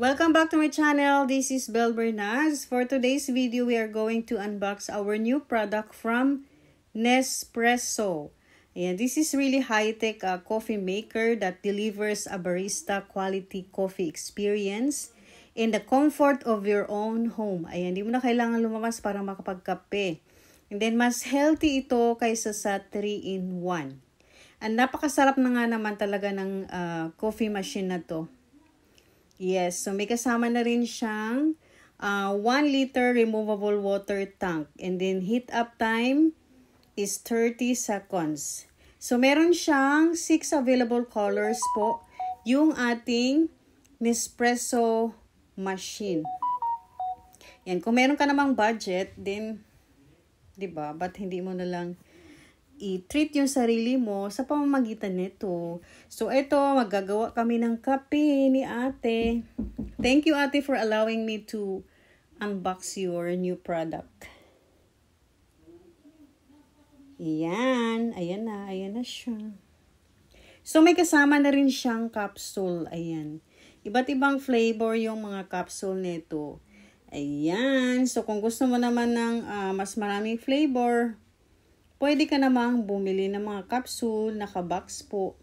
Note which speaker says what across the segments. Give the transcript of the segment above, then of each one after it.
Speaker 1: Welcome back to my channel. This is Belle Bernaz. For today's video, we are going to unbox our new product from Nespresso. And this is really high-tech uh, coffee maker that delivers a barista quality coffee experience in the comfort of your own home. Ayan, hindi mo na kailangan lumabas para makapagkape. And then, mas healthy ito kaysa sa 3-in-1. Ang napakasarap na nga naman talaga ng uh, coffee machine na to. Yes, so may kasama na rin siyang uh, ah, 1 liter removable water tank. And then heat up time is 30 seconds. So meron siyang 6 available colors po yung ating Nespresso machine. Yan, kung meron ka namang budget, then, di ba, ba't hindi mo na lang i-treat yung sarili mo sa pamamagitan nito. So, ito, magagawa kami ng kape ni ate. Thank you, ate, for allowing me to unbox your new product. Ayan. Ayan na. Ayan na siya. So, may kasama na rin siyang capsule. Ayan. Iba't ibang flavor yung mga capsule nito. Ayan. So, kung gusto mo naman ng uh, mas maraming flavor, Pwede ka namang bumili ng mga capsule, naka-box po.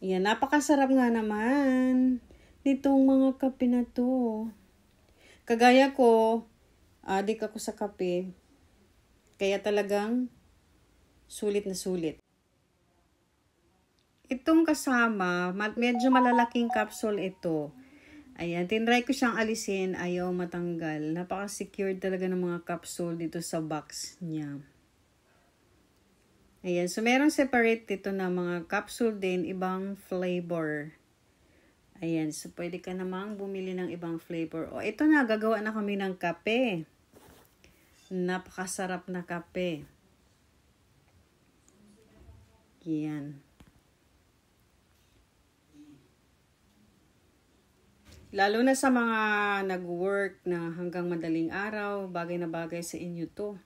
Speaker 1: Yan, napakasarap nga naman nitong mga kape na to. Kagaya ko, adik ako sa kape. Kaya talagang sulit na sulit. Itong kasama, medyo malalaking capsule ito. Ayan, tinry ko siyang alisin, ayaw matanggal. Napaka-secured talaga ng mga capsule dito sa box niya. Ayan, so merong separate dito na mga capsule din, ibang flavor. Ayan, so pwede ka namang bumili ng ibang flavor. O, ito na, gagawa na kami ng kape. Napakasarap na kape. Yan. Lalo na sa mga nag-work na hanggang madaling araw, bagay na bagay sa inyo to.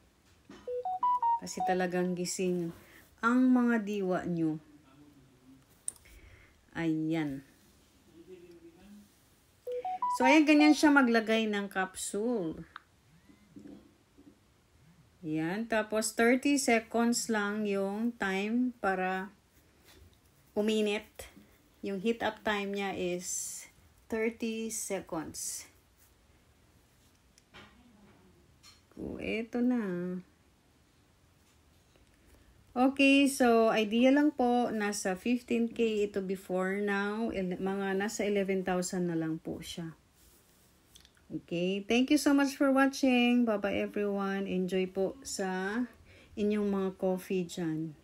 Speaker 1: Kasi talagang gising ang mga diwa nyo. Ayan. So, ayan, ganyan siya maglagay ng capsule. Ayan. Tapos, 30 seconds lang yung time para uminit. Yung heat up time niya is 30 seconds. Oh, eto na. Okay, so idea lang po, nasa 15K ito before now, mga nasa 11,000 na lang po siya. Okay, thank you so much for watching. Bye-bye everyone. Enjoy po sa inyong mga coffee dyan.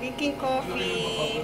Speaker 1: making coffee.